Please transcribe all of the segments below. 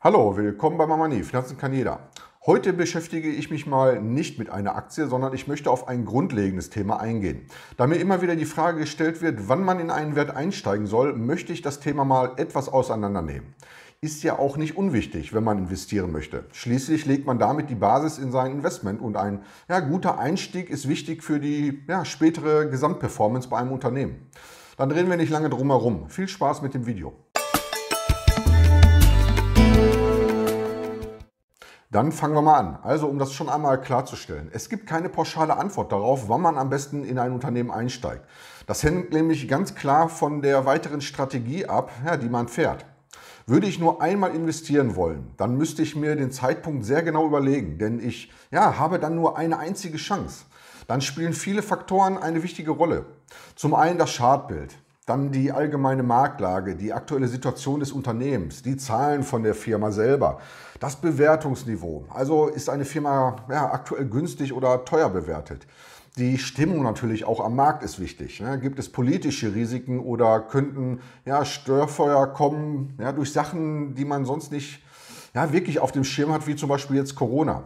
Hallo, willkommen bei Mamani, Finanzen kann jeder. Heute beschäftige ich mich mal nicht mit einer Aktie, sondern ich möchte auf ein grundlegendes Thema eingehen. Da mir immer wieder die Frage gestellt wird, wann man in einen Wert einsteigen soll, möchte ich das Thema mal etwas auseinandernehmen. Ist ja auch nicht unwichtig, wenn man investieren möchte. Schließlich legt man damit die Basis in sein Investment und ein ja, guter Einstieg ist wichtig für die ja, spätere Gesamtperformance bei einem Unternehmen. Dann reden wir nicht lange drum herum. Viel Spaß mit dem Video. Dann fangen wir mal an. Also, um das schon einmal klarzustellen. Es gibt keine pauschale Antwort darauf, wann man am besten in ein Unternehmen einsteigt. Das hängt nämlich ganz klar von der weiteren Strategie ab, ja, die man fährt. Würde ich nur einmal investieren wollen, dann müsste ich mir den Zeitpunkt sehr genau überlegen, denn ich ja, habe dann nur eine einzige Chance. Dann spielen viele Faktoren eine wichtige Rolle. Zum einen das Chartbild. Dann die allgemeine Marktlage, die aktuelle Situation des Unternehmens, die Zahlen von der Firma selber, das Bewertungsniveau. Also ist eine Firma ja, aktuell günstig oder teuer bewertet. Die Stimmung natürlich auch am Markt ist wichtig. Ne? Gibt es politische Risiken oder könnten ja, Störfeuer kommen ja, durch Sachen, die man sonst nicht ja, wirklich auf dem Schirm hat, wie zum Beispiel jetzt Corona.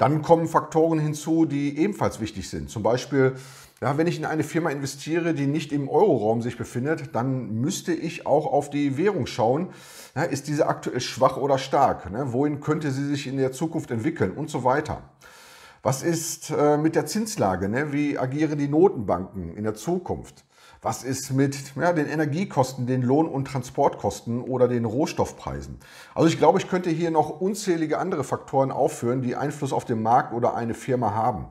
Dann kommen Faktoren hinzu, die ebenfalls wichtig sind. Zum Beispiel, ja, wenn ich in eine Firma investiere, die nicht im Euroraum sich befindet, dann müsste ich auch auf die Währung schauen. Ja, ist diese aktuell schwach oder stark? Ne? Wohin könnte sie sich in der Zukunft entwickeln und so weiter? Was ist äh, mit der Zinslage? Ne? Wie agieren die Notenbanken in der Zukunft? Was ist mit ja, den Energiekosten, den Lohn- und Transportkosten oder den Rohstoffpreisen? Also ich glaube, ich könnte hier noch unzählige andere Faktoren aufführen, die Einfluss auf den Markt oder eine Firma haben.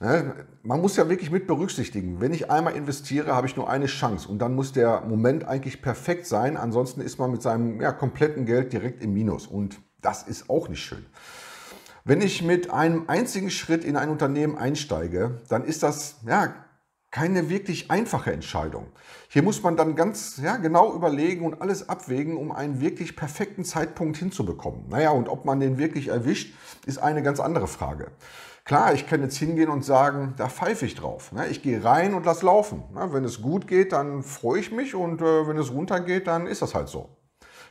Ne, man muss ja wirklich mit berücksichtigen, wenn ich einmal investiere, habe ich nur eine Chance und dann muss der Moment eigentlich perfekt sein, ansonsten ist man mit seinem ja, kompletten Geld direkt im Minus und das ist auch nicht schön. Wenn ich mit einem einzigen Schritt in ein Unternehmen einsteige, dann ist das ja, keine wirklich einfache Entscheidung. Hier muss man dann ganz ja, genau überlegen und alles abwägen, um einen wirklich perfekten Zeitpunkt hinzubekommen. Naja, und ob man den wirklich erwischt, ist eine ganz andere Frage. Klar, ich kann jetzt hingehen und sagen, da pfeife ich drauf. Ne? Ich gehe rein und lass laufen. Wenn es gut geht, dann freue ich mich und äh, wenn es runtergeht, dann ist das halt so.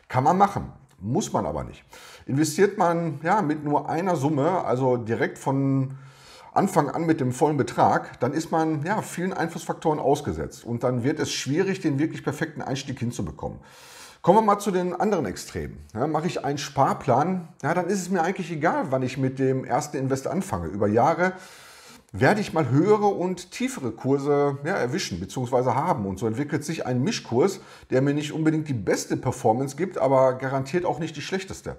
Kann man machen, muss man aber nicht. Investiert man ja mit nur einer Summe, also direkt von Anfang an mit dem vollen Betrag, dann ist man ja, vielen Einflussfaktoren ausgesetzt und dann wird es schwierig, den wirklich perfekten Einstieg hinzubekommen. Kommen wir mal zu den anderen Extremen. Ja, mache ich einen Sparplan, ja, dann ist es mir eigentlich egal, wann ich mit dem ersten Invest anfange. Über Jahre werde ich mal höhere und tiefere Kurse ja, erwischen bzw. haben. Und so entwickelt sich ein Mischkurs, der mir nicht unbedingt die beste Performance gibt, aber garantiert auch nicht die schlechteste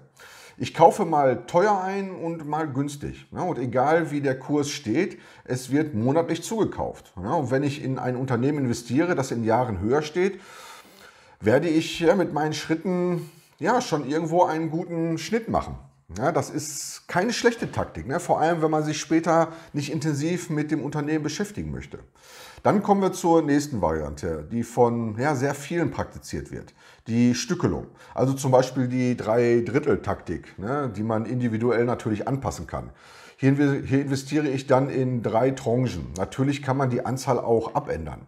ich kaufe mal teuer ein und mal günstig. Ja, und egal wie der Kurs steht, es wird monatlich zugekauft. Ja, und wenn ich in ein Unternehmen investiere, das in Jahren höher steht, werde ich ja, mit meinen Schritten ja schon irgendwo einen guten Schnitt machen. Ja, das ist keine schlechte Taktik, ne? vor allem wenn man sich später nicht intensiv mit dem Unternehmen beschäftigen möchte. Dann kommen wir zur nächsten Variante, die von ja, sehr vielen praktiziert wird die Stückelung. Also zum Beispiel die Dreidrittel-Taktik, ne, die man individuell natürlich anpassen kann. Hier, hier investiere ich dann in drei Tranchen. Natürlich kann man die Anzahl auch abändern.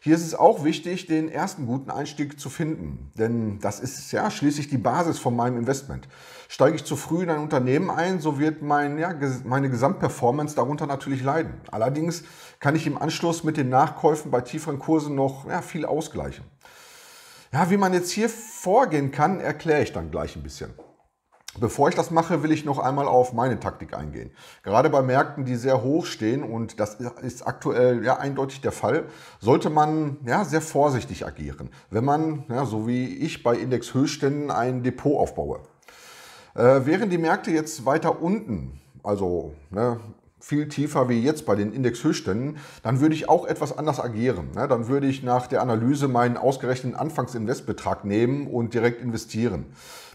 Hier ist es auch wichtig, den ersten guten Einstieg zu finden, denn das ist ja schließlich die Basis von meinem Investment. Steige ich zu früh in ein Unternehmen ein, so wird mein, ja, meine Gesamtperformance darunter natürlich leiden. Allerdings kann ich im Anschluss mit den Nachkäufen bei tieferen Kursen noch ja, viel ausgleichen. Ja, wie man jetzt hier vorgehen kann, erkläre ich dann gleich ein bisschen. Bevor ich das mache, will ich noch einmal auf meine Taktik eingehen. Gerade bei Märkten, die sehr hoch stehen, und das ist aktuell ja eindeutig der Fall, sollte man ja sehr vorsichtig agieren, wenn man, ja, so wie ich bei Indexhöchständen, ein Depot aufbaue. Äh, während die Märkte jetzt weiter unten, also ne, viel tiefer wie jetzt bei den Indexhöchständen, dann würde ich auch etwas anders agieren. Ne? Dann würde ich nach der Analyse meinen ausgerechneten Anfangsinvestbetrag nehmen und direkt investieren.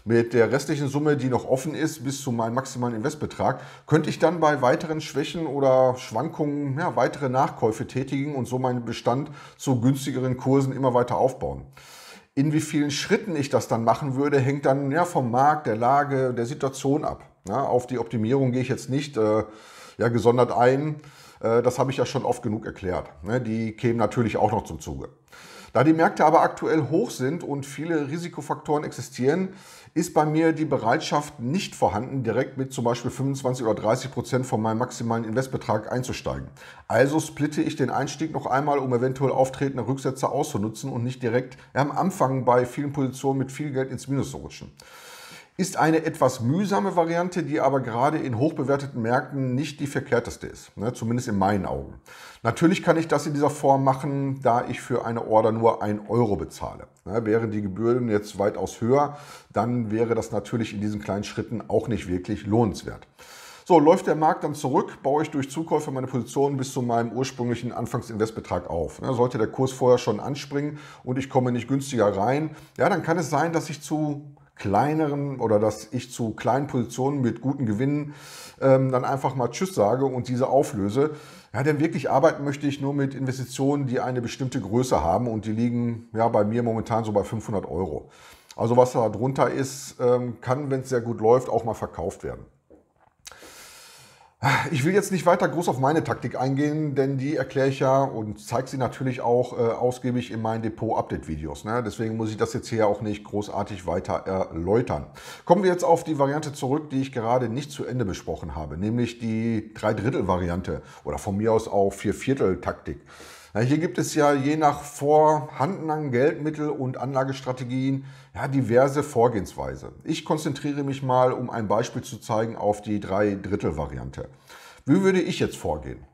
Mit der restlichen Summe, die noch offen ist, bis zu meinem maximalen Investbetrag, könnte ich dann bei weiteren Schwächen oder Schwankungen ja, weitere Nachkäufe tätigen und so meinen Bestand zu günstigeren Kursen immer weiter aufbauen. In wie vielen Schritten ich das dann machen würde, hängt dann ja, vom Markt, der Lage, der Situation ab. Ja, ne? auf die Optimierung gehe ich jetzt nicht. Äh, ja, gesondert ein. Äh, das habe ich ja schon oft genug erklärt. Ne? Die kämen natürlich auch noch zum Zuge. Da die Märkte aber aktuell hoch sind und viele Risikofaktoren existieren, ist bei mir die Bereitschaft nicht vorhanden, direkt mit zum Beispiel 25 oder 30 Prozent von meinem maximalen Investbetrag einzusteigen. Also splitte ich den Einstieg noch einmal, um eventuell auftretende Rücksätze auszunutzen und nicht direkt am Anfang bei vielen Positionen mit viel Geld ins Minus zu rutschen ist eine etwas mühsame Variante, die aber gerade in hochbewerteten Märkten nicht die verkehrteste ist, ne? zumindest in meinen Augen. Natürlich kann ich das in dieser Form machen, da ich für eine Order nur 1 Euro bezahle. Ne? Wären die Gebühren jetzt weitaus höher, dann wäre das natürlich in diesen kleinen Schritten auch nicht wirklich lohnenswert. So, läuft der Markt dann zurück, baue ich durch Zukäufe meine Position bis zu meinem ursprünglichen Anfangsinvestbetrag auf. Ne? Sollte der Kurs vorher schon anspringen und ich komme nicht günstiger rein, ja, dann kann es sein, dass ich zu kleineren oder dass ich zu kleinen Positionen mit guten Gewinnen ähm, dann einfach mal Tschüss sage und diese auflöse. Ja, denn wirklich arbeiten möchte ich nur mit Investitionen, die eine bestimmte Größe haben und die liegen ja bei mir momentan so bei 500 Euro. Also was da drunter ist, ähm, kann, wenn es sehr gut läuft, auch mal verkauft werden. Ich will jetzt nicht weiter groß auf meine Taktik eingehen, denn die erkläre ich ja und zeige sie natürlich auch äh, ausgiebig in meinen Depot-Update-Videos. Ne? Deswegen muss ich das jetzt hier auch nicht großartig weiter erläutern. Kommen wir jetzt auf die Variante zurück, die ich gerade nicht zu Ende besprochen habe, nämlich die Dreidrittel-Variante oder von mir aus auch Vier-Viertel-Taktik. Ja, hier gibt es ja je nach vorhandenen Geldmittel und Anlagestrategien ja, diverse Vorgehensweise. Ich konzentriere mich mal, um ein Beispiel zu zeigen, auf die Drei-Drittel-Variante. Wie würde ich jetzt vorgehen?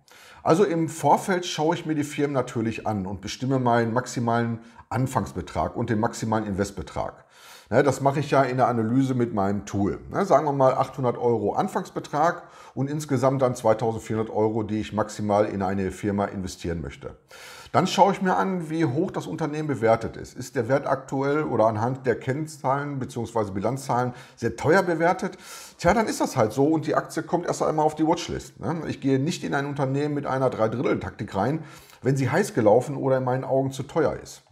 Also im Vorfeld schaue ich mir die Firmen natürlich an und bestimme meinen maximalen Anfangsbetrag und den maximalen Investbetrag. Ne, das mache ich ja in der Analyse mit meinem Tool. Ne, sagen wir mal 800 Euro Anfangsbetrag und insgesamt dann 2400 Euro, die ich maximal in eine Firma investieren möchte. Dann schaue ich mir an, wie hoch das Unternehmen bewertet ist. Ist der Wert aktuell oder anhand der Kennzahlen bzw. Bilanzzahlen sehr teuer bewertet? Tja, dann ist das halt so und die Aktie kommt erst einmal auf die Watchlist. Ne, ich gehe nicht in ein Unternehmen mit einer Dreidrittel-Taktik rein, wenn sie heiß gelaufen oder in meinen Augen zu teuer ist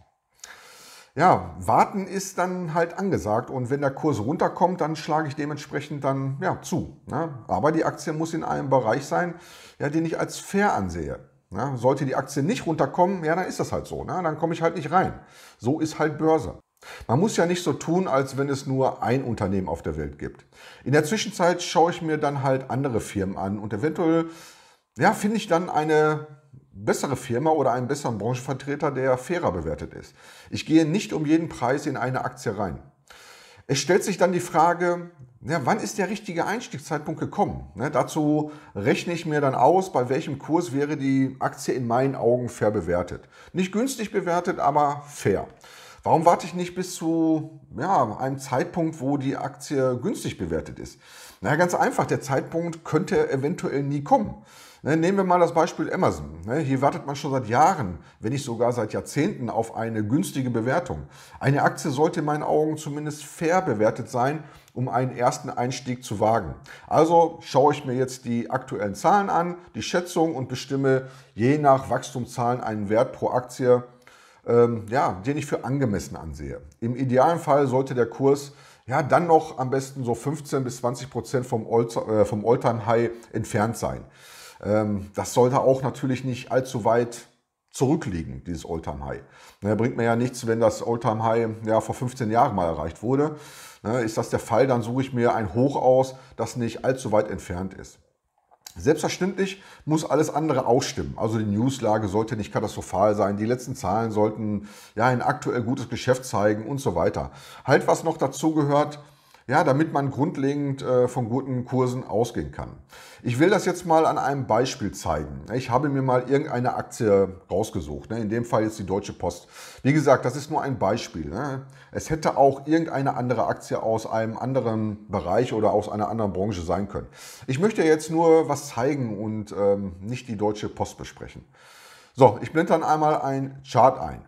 ja, warten ist dann halt angesagt und wenn der Kurs runterkommt, dann schlage ich dementsprechend dann ja, zu. Ne? Aber die Aktie muss in einem Bereich sein, ja, den ich als fair ansehe. Ne? Sollte die Aktie nicht runterkommen, ja, dann ist das halt so. Ne? Dann komme ich halt nicht rein. So ist halt Börse. Man muss ja nicht so tun, als wenn es nur ein Unternehmen auf der Welt gibt. In der Zwischenzeit schaue ich mir dann halt andere Firmen an und eventuell ja, finde ich dann eine bessere Firma oder einen besseren Branchenvertreter, der fairer bewertet ist. Ich gehe nicht um jeden Preis in eine Aktie rein. Es stellt sich dann die Frage, ja, wann ist der richtige Einstiegszeitpunkt gekommen? Ne, dazu rechne ich mir dann aus, bei welchem Kurs wäre die Aktie in meinen Augen fair bewertet. Nicht günstig bewertet, aber fair. Warum warte ich nicht bis zu ja, einem Zeitpunkt, wo die Aktie günstig bewertet ist? Na ja, ganz einfach, der Zeitpunkt könnte eventuell nie kommen. Ne, nehmen wir mal das Beispiel Amazon. Ne? Hier wartet man schon seit Jahren, wenn nicht sogar seit Jahrzehnten, auf eine günstige Bewertung. Eine Aktie sollte in meinen Augen zumindest fair bewertet sein, um einen ersten Einstieg zu wagen. Also schaue ich mir jetzt die aktuellen Zahlen an, die Schätzung und bestimme je nach Wachstumszahlen einen Wert pro Aktie, ähm, ja, den ich für angemessen ansehe. Im idealen Fall sollte der Kurs ja, dann noch am besten so 15 bis 20 Prozent vom all äh, high entfernt sein. Ähm, das sollte auch natürlich nicht allzu weit zurückliegen, dieses Alltime High. Ne, bringt mir ja nichts, wenn das Alltime High ja, vor 15 Jahren mal erreicht wurde. Ne, ist das der Fall, dann suche ich mir ein Hoch aus, das nicht allzu weit entfernt ist. Selbstverständlich muss alles andere auch stimmen. Also die Newslage sollte nicht katastrophal sein, die letzten Zahlen sollten ja ein aktuell gutes Geschäft zeigen und so weiter. Halt, was noch dazu gehört, ja, damit man grundlegend äh, von guten Kursen ausgehen kann. Ich will das jetzt mal an einem Beispiel zeigen. Ich habe mir mal irgendeine Aktie rausgesucht, ne? in dem Fall jetzt die Deutsche Post. Wie gesagt, das ist nur ein Beispiel. Ne? Es hätte auch irgendeine andere Aktie aus einem anderen Bereich oder aus einer anderen Branche sein können. Ich möchte jetzt nur was zeigen und ähm, nicht die Deutsche Post besprechen. So, ich blende dann einmal ein Chart ein.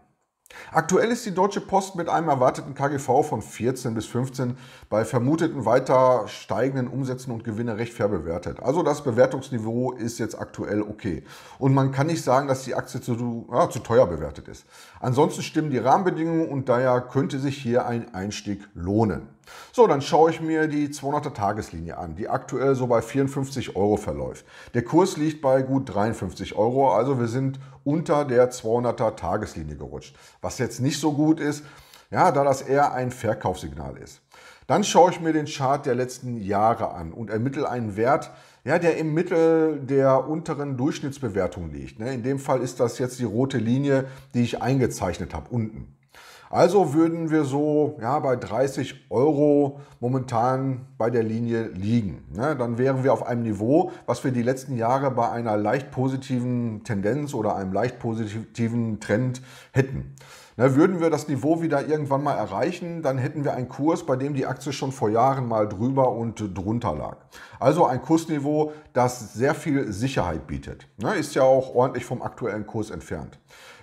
Aktuell ist die Deutsche Post mit einem erwarteten KGV von 14 bis 15 bei vermuteten weiter steigenden Umsätzen und Gewinne recht fair bewertet. Also das Bewertungsniveau ist jetzt aktuell okay. Und man kann nicht sagen, dass die Aktie zu, ja, zu teuer bewertet ist. Ansonsten stimmen die Rahmenbedingungen und daher könnte sich hier ein Einstieg lohnen. So, dann schaue ich mir die 200er Tageslinie an, die aktuell so bei 54 Euro verläuft. Der Kurs liegt bei gut 53 Euro, also wir sind unter der 200er Tageslinie gerutscht. Was jetzt nicht so gut ist, ja, da das eher ein Verkaufssignal ist. Dann schaue ich mir den Chart der letzten Jahre an und ermittle einen Wert, ja, der im Mittel der unteren Durchschnittsbewertung liegt. Ne? In dem Fall ist das jetzt die rote Linie, die ich eingezeichnet habe, unten. Also würden wir so ja, bei 30 Euro momentan bei der Linie liegen. Ne? Dann wären wir auf einem Niveau, was wir die letzten Jahre bei einer leicht positiven Tendenz oder einem leicht positiven Trend hätten. Ne, würden wir das Niveau wieder irgendwann mal erreichen, dann hätten wir einen Kurs, bei dem die Aktie schon vor Jahren mal drüber und drunter lag. Also ein Kursniveau, das sehr viel Sicherheit bietet. Ne, ist ja auch ordentlich vom aktuellen Kurs entfernt.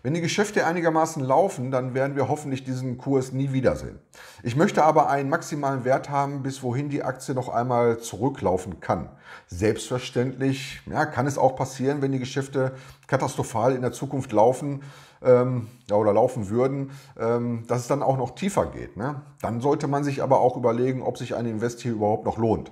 Wenn die Geschäfte einigermaßen laufen, dann werden wir hoffentlich diesen Kurs nie wiedersehen. Ich möchte aber einen maximalen Wert haben, bis wohin die Aktie noch einmal zurücklaufen kann. Selbstverständlich ja, kann es auch passieren, wenn die Geschäfte katastrophal in der Zukunft laufen ähm, ja, oder laufen würden, ähm, dass es dann auch noch tiefer geht. Ne? Dann sollte man sich aber auch überlegen, ob sich ein Invest hier überhaupt noch lohnt.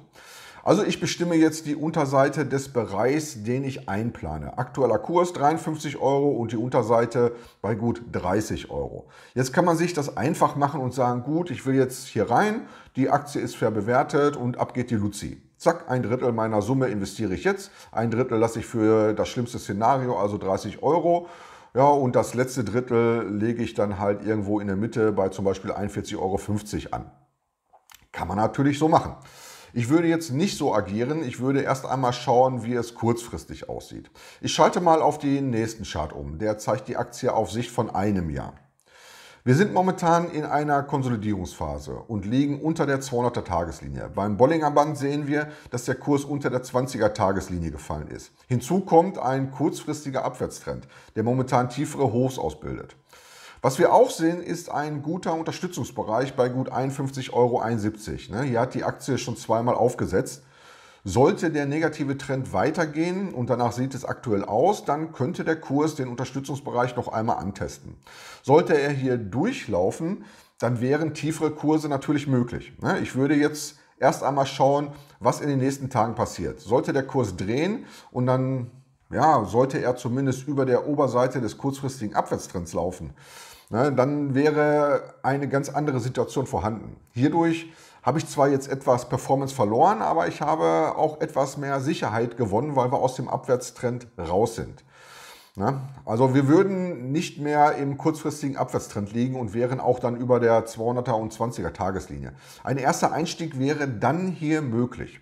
Also ich bestimme jetzt die Unterseite des Bereichs, den ich einplane. Aktueller Kurs 53 Euro und die Unterseite bei gut 30 Euro. Jetzt kann man sich das einfach machen und sagen, gut, ich will jetzt hier rein, die Aktie ist fair bewertet und ab geht die Luzi. Zack, ein Drittel meiner Summe investiere ich jetzt, ein Drittel lasse ich für das schlimmste Szenario, also 30 Euro. Ja, und das letzte Drittel lege ich dann halt irgendwo in der Mitte bei zum Beispiel 41,50 Euro an. Kann man natürlich so machen. Ich würde jetzt nicht so agieren, ich würde erst einmal schauen, wie es kurzfristig aussieht. Ich schalte mal auf den nächsten Chart um, der zeigt die Aktie auf Sicht von einem Jahr. Wir sind momentan in einer Konsolidierungsphase und liegen unter der 200er Tageslinie. Beim Bollinger Band sehen wir, dass der Kurs unter der 20er Tageslinie gefallen ist. Hinzu kommt ein kurzfristiger Abwärtstrend, der momentan tiefere Hochs ausbildet. Was wir auch sehen, ist ein guter Unterstützungsbereich bei gut 51,71 Euro. Ne? Hier hat die Aktie schon zweimal aufgesetzt. Sollte der negative Trend weitergehen und danach sieht es aktuell aus, dann könnte der Kurs den Unterstützungsbereich noch einmal antesten. Sollte er hier durchlaufen, dann wären tiefere Kurse natürlich möglich. Ne? Ich würde jetzt erst einmal schauen, was in den nächsten Tagen passiert. Sollte der Kurs drehen und dann ja, sollte er zumindest über der Oberseite des kurzfristigen Abwärtstrends laufen, ne, dann wäre eine ganz andere Situation vorhanden. Hierdurch habe ich zwar jetzt etwas Performance verloren, aber ich habe auch etwas mehr Sicherheit gewonnen, weil wir aus dem Abwärtstrend raus sind. Ne? Also wir würden nicht mehr im kurzfristigen Abwärtstrend liegen und wären auch dann über der 200er und 20er Tageslinie. Ein erster Einstieg wäre dann hier möglich.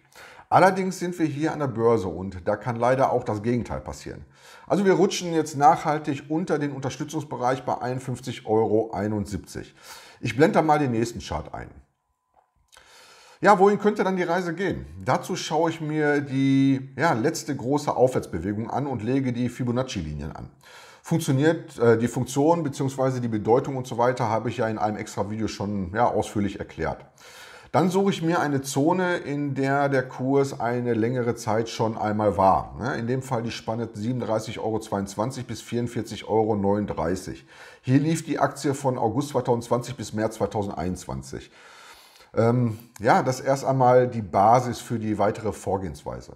Allerdings sind wir hier an der Börse und da kann leider auch das Gegenteil passieren. Also wir rutschen jetzt nachhaltig unter den Unterstützungsbereich bei 51,71 Euro. Ich blende da mal den nächsten Chart ein. Ja, wohin könnte dann die Reise gehen? Dazu schaue ich mir die ja, letzte große Aufwärtsbewegung an und lege die Fibonacci-Linien an. Funktioniert äh, die Funktion bzw. die Bedeutung und so weiter habe ich ja in einem extra Video schon ja, ausführlich erklärt. Dann suche ich mir eine Zone, in der der Kurs eine längere Zeit schon einmal war. Ne? In dem Fall die Spanne 37,22 Euro bis 44,39 Euro. Hier lief die Aktie von August 2020 bis März 2021. Ähm, ja, das ist erst einmal die Basis für die weitere Vorgehensweise.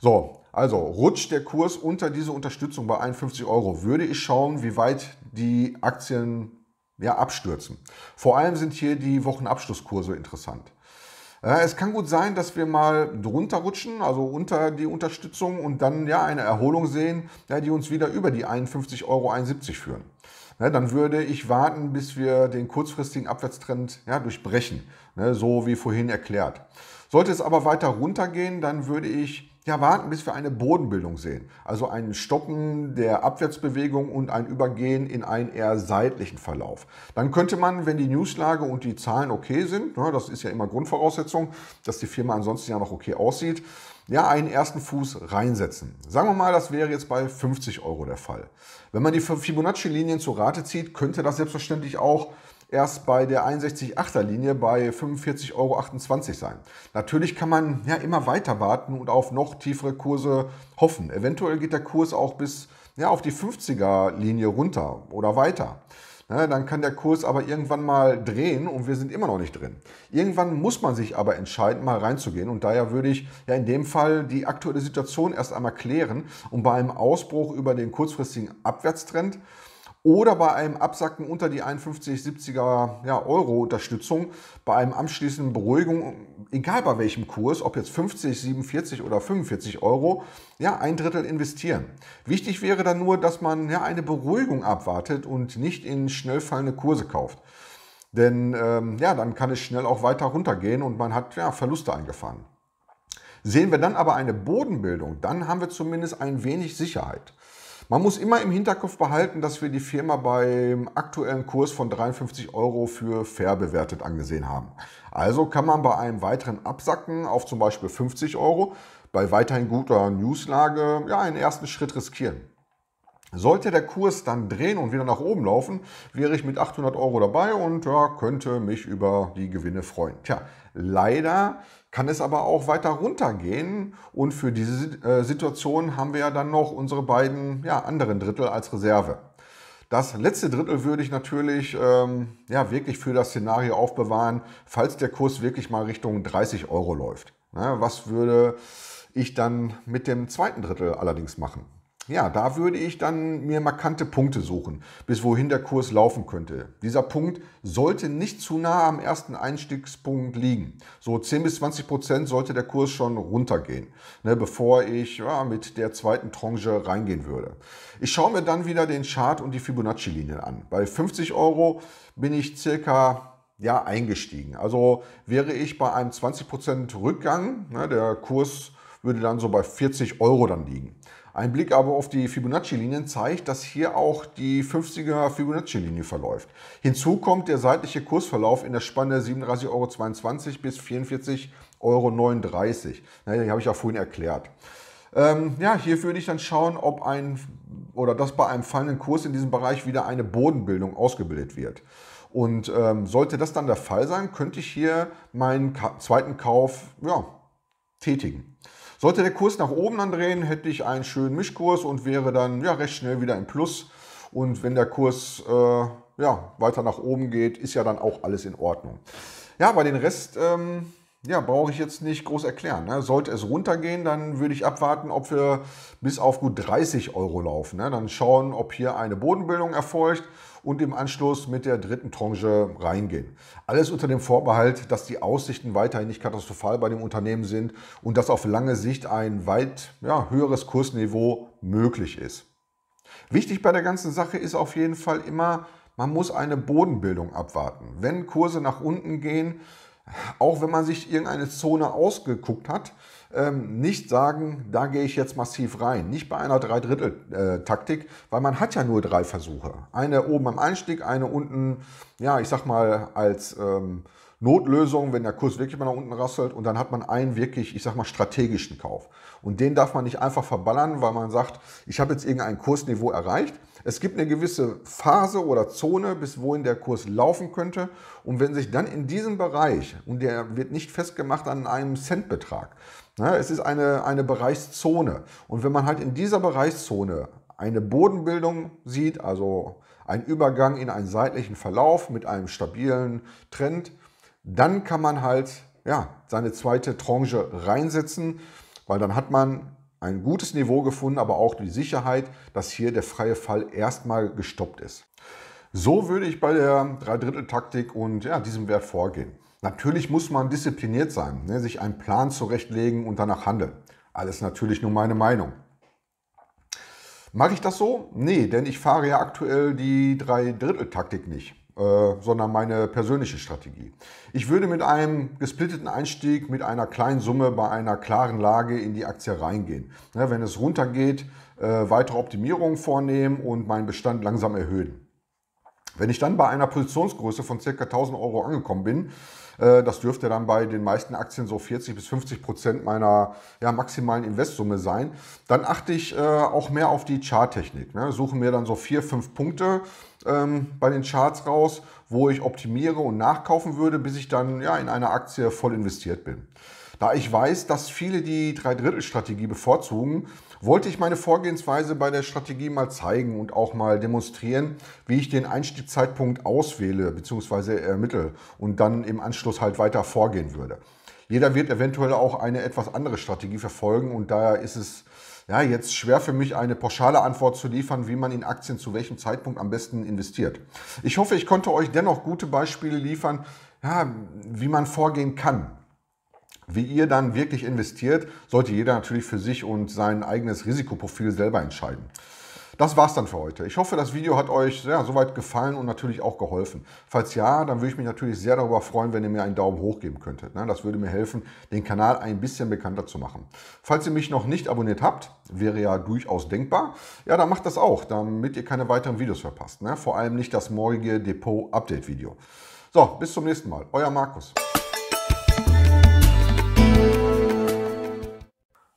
So, also rutscht der Kurs unter diese Unterstützung bei 51 Euro, würde ich schauen, wie weit die Aktien ja, abstürzen. Vor allem sind hier die Wochenabschlusskurse interessant. Es kann gut sein, dass wir mal drunter rutschen, also unter die Unterstützung und dann ja eine Erholung sehen, ja, die uns wieder über die 51,71 Euro führen. Ja, dann würde ich warten, bis wir den kurzfristigen Abwärtstrend ja, durchbrechen, ne, so wie vorhin erklärt. Sollte es aber weiter runtergehen, dann würde ich ja, warten, bis wir eine Bodenbildung sehen. Also ein Stoppen der Abwärtsbewegung und ein Übergehen in einen eher seitlichen Verlauf. Dann könnte man, wenn die Newslage und die Zahlen okay sind, ne, das ist ja immer Grundvoraussetzung, dass die Firma ansonsten ja noch okay aussieht, ja, einen ersten Fuß reinsetzen. Sagen wir mal, das wäre jetzt bei 50 Euro der Fall. Wenn man die Fibonacci-Linien zu Rate zieht, könnte das selbstverständlich auch erst bei der 61,8er Linie bei 45,28 Euro sein. Natürlich kann man ja immer weiter warten und auf noch tiefere Kurse hoffen. Eventuell geht der Kurs auch bis ja, auf die 50er Linie runter oder weiter. Ja, ne, dann kann der Kurs aber irgendwann mal drehen und wir sind immer noch nicht drin. Irgendwann muss man sich aber entscheiden, mal reinzugehen. Und daher würde ich ja in dem Fall die aktuelle Situation erst einmal klären und bei einem Ausbruch über den kurzfristigen Abwärtstrend oder bei einem Absacken unter die 51, 70 er ja, Euro Unterstützung, bei einem anschließenden Beruhigung, egal bei welchem Kurs, ob jetzt 50, 47 oder 45 Euro, ja, ein Drittel investieren. Wichtig wäre dann nur, dass man ja eine Beruhigung abwartet und nicht in schnell fallende Kurse kauft. Denn ähm, ja, dann kann es schnell auch weiter runtergehen und man hat ja, Verluste eingefahren. Sehen wir dann aber eine Bodenbildung, dann haben wir zumindest ein wenig Sicherheit. Man muss immer im Hinterkopf behalten, dass wir die Firma beim aktuellen Kurs von 53 Euro für fair bewertet angesehen haben. Also kann man bei einem weiteren Absacken auf zum Beispiel 50 Euro bei weiterhin guter Newslage ja, einen ersten Schritt riskieren. Sollte der Kurs dann drehen und wieder nach oben laufen, wäre ich mit 800 Euro dabei und ja, könnte mich über die Gewinne freuen. Tja, leider kann es aber auch weiter runtergehen. Und für diese äh, Situation haben wir ja dann noch unsere beiden ja, anderen Drittel als Reserve. Das letzte Drittel würde ich natürlich ähm, ja, wirklich für das Szenario aufbewahren, falls der Kurs wirklich mal Richtung 30 Euro läuft. Ja, ne, was würde ich dann mit dem zweiten Drittel allerdings machen? Ja, da würde ich dann mir markante Punkte suchen, bis wohin der Kurs laufen könnte. Dieser Punkt sollte nicht zu nah am ersten Einstiegspunkt liegen. So 10 bis 20 Prozent sollte der Kurs schon runtergehen, ne, bevor ich ja, mit der zweiten Tranche reingehen würde. Ich schaue mir dann wieder den Chart und die Fibonacci-Linien an. Bei 50 Euro bin ich circa ja, eingestiegen. Also wäre ich bei einem 20% Prozent Rückgang, ne, der Kurs würde dann so bei 40 Euro dann liegen. Ein Blick aber auf die Fibonacci-Linien zeigt, dass hier auch die 50er Fibonacci-Linie verläuft. Hinzu kommt der seitliche Kursverlauf in der Spanne 37,22 Euro bis 44,39 Euro. Naja, habe ich ja vorhin erklärt. Ähm, ja, hier würde ich dann schauen, ob ein oder dass bei einem fallenden Kurs in diesem Bereich wieder eine Bodenbildung ausgebildet wird. Und ähm, sollte das dann der Fall sein, könnte ich hier meinen zweiten Kauf ja, tätigen. Sollte der Kurs nach oben andrehen, hätte ich einen schönen Mischkurs und wäre dann ja, recht schnell wieder im Plus. Und wenn der Kurs äh, ja, weiter nach oben geht, ist ja dann auch alles in Ordnung. Ja, bei den Rest ähm, ja, brauche ich jetzt nicht groß erklären. Ne? Sollte es runtergehen, dann würde ich abwarten, ob wir bis auf gut 30 Euro laufen. Ne? Dann schauen, ob hier eine Bodenbildung erfolgt und im Anschluss mit der dritten Tranche reingehen. Alles unter dem Vorbehalt, dass die Aussichten weiterhin nicht katastrophal bei dem Unternehmen sind und dass auf lange Sicht ein weit ja, höheres Kursniveau möglich ist. Wichtig bei der ganzen Sache ist auf jeden Fall immer, man muss eine Bodenbildung abwarten. Wenn Kurse nach unten gehen, auch wenn man sich irgendeine Zone ausgeguckt hat, ähm, nicht sagen, da gehe ich jetzt massiv rein. Nicht bei einer Dreidrittel-Taktik, äh, weil man hat ja nur drei Versuche. Eine oben am Einstieg, eine unten, ja, ich sag mal, als ähm, Notlösung, wenn der Kurs wirklich mal nach unten rasselt. Und dann hat man einen wirklich, ich sag mal, strategischen Kauf. Und den darf man nicht einfach verballern, weil man sagt, ich habe jetzt irgendein Kursniveau erreicht es gibt eine gewisse Phase oder Zone, bis wohin der Kurs laufen könnte. Und wenn sich dann in diesem Bereich, und der wird nicht festgemacht an einem Centbetrag, na, ne, es ist eine, eine Bereichszone. Und wenn man halt in dieser Bereichszone eine Bodenbildung sieht, also ein Übergang in einen seitlichen Verlauf mit einem stabilen Trend, dann kann man halt ja, seine zweite Tranche reinsetzen, weil dann hat man ein gutes Niveau gefunden, aber auch die Sicherheit, dass hier der freie Fall erstmal gestoppt ist. So würde ich bei der Dreidrittel-Taktik und ja, diesem Wert vorgehen. Natürlich muss man diszipliniert sein, ne, sich einen Plan zurechtlegen und danach handeln. Alles natürlich nur meine Meinung. Mache ich das so? Nee, denn ich fahre ja aktuell die Dreidrittel-Taktik nicht. Äh, sondern meine persönliche Strategie. Ich würde mit einem gesplitteten Einstieg, mit einer kleinen Summe bei einer klaren Lage in die Aktie reingehen. wenn es runtergeht, äh, weitere Optimierungen vornehmen und meinen Bestand langsam erhöhen. Wenn ich dann bei einer Positionsgröße von ca. 1000 Euro angekommen bin, äh, das dürfte dann bei den meisten Aktien so 40 bis 50 Prozent meiner ja, maximalen Investsumme sein, dann achte ich auch mehr auf die Charttechnik. Ne? Suche mir dann so vier, fünf Punkte, ähm, bei den Charts raus, wo ich optimiere und nachkaufen würde, bis ich dann ja, in einer Aktie voll investiert bin. Da ich weiß, dass viele die Dreidrittelstrategie bevorzugen, wollte ich meine Vorgehensweise bei der Strategie mal zeigen und auch mal demonstrieren, wie ich den Einstiegszeitpunkt auswähle bzw. ermittle und dann im Anschluss halt weiter vorgehen würde. Jeder wird eventuell auch eine etwas andere Strategie verfolgen und daher ist es ja, jetzt schwer für mich eine pauschale Antwort zu liefern, wie man in Aktien zu welchem Zeitpunkt am besten investiert. Ich hoffe, ich konnte euch dennoch gute Beispiele liefern, ja, wie man vorgehen kann. Wie ihr dann wirklich investiert, sollte jeder natürlich für sich und sein eigenes Risikoprofil selber entscheiden das war's dann für heute. Ich hoffe, das Video hat euch ja, soweit gefallen und natürlich auch geholfen. Falls ja, dann würde ich mich natürlich sehr darüber freuen, wenn ihr mir einen Daumen hoch geben könntet. Ne? Das würde mir helfen, den Kanal ein bisschen bekannter zu machen. Falls ihr mich noch nicht abonniert habt, wäre ja durchaus denkbar, ja, dann macht das auch, damit ihr keine weiteren Videos verpasst. Ne? Vor allem nicht das morgige Depot-Update-Video. So, bis zum nächsten Mal. Euer Markus.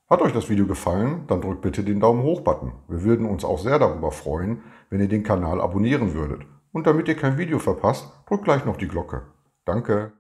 Hat euch das Video gefallen, dann drückt bitte den Daumen hoch Button. Wir würden uns auch sehr darüber freuen, wenn ihr den Kanal abonnieren würdet. Und damit ihr kein Video verpasst, drückt gleich noch die Glocke. Danke!